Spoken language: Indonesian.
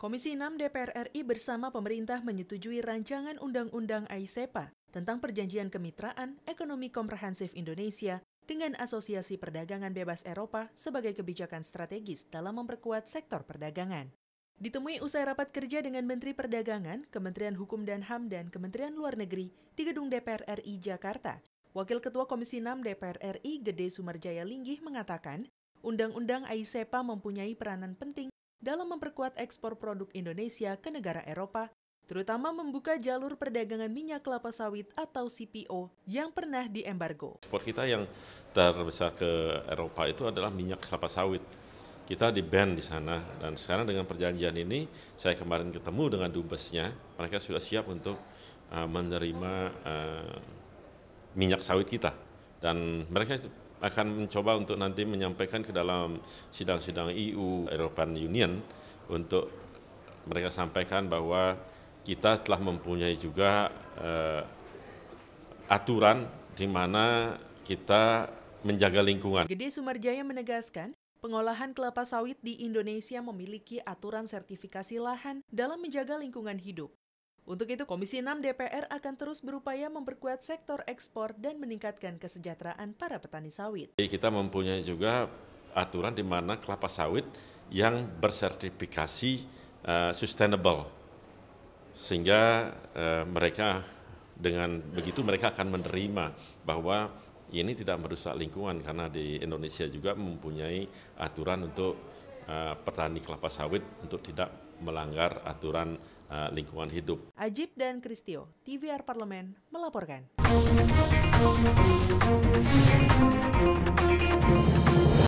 Komisi 6 DPR RI bersama pemerintah menyetujui rancangan Undang-Undang AISEPA e tentang perjanjian kemitraan ekonomi komprehensif Indonesia dengan Asosiasi Perdagangan Bebas Eropa sebagai kebijakan strategis dalam memperkuat sektor perdagangan. Ditemui usai rapat kerja dengan Menteri Perdagangan, Kementerian Hukum dan HAM, dan Kementerian Luar Negeri di Gedung DPR RI Jakarta, Wakil Ketua Komisi 6 DPR RI Gede Sumarjaya Linggih mengatakan, Undang-Undang AISEPA e mempunyai peranan penting dalam memperkuat ekspor produk Indonesia ke negara Eropa, terutama membuka jalur perdagangan minyak kelapa sawit atau CPO yang pernah diembargo. Ekspor kita yang terbesar ke Eropa itu adalah minyak kelapa sawit kita di ban di sana dan sekarang dengan perjanjian ini saya kemarin ketemu dengan dubesnya mereka sudah siap untuk eh, menerima eh, minyak sawit kita dan mereka akan mencoba untuk nanti menyampaikan ke dalam sidang-sidang EU European Union untuk mereka sampaikan bahwa kita telah mempunyai juga uh, aturan di mana kita menjaga lingkungan. Gede Sumarjaya menegaskan, Pengolahan kelapa sawit di Indonesia memiliki aturan sertifikasi lahan dalam menjaga lingkungan hidup. Untuk itu, Komisi 6 DPR akan terus berupaya memperkuat sektor ekspor dan meningkatkan kesejahteraan para petani sawit. Kita mempunyai juga aturan di mana kelapa sawit yang bersertifikasi uh, sustainable, sehingga uh, mereka dengan begitu mereka akan menerima bahwa ini tidak merusak lingkungan karena di Indonesia juga mempunyai aturan untuk uh, petani kelapa sawit untuk tidak melanggar aturan uh, lingkungan hidup. Ajib dan Kristio, TVR Parlemen melaporkan.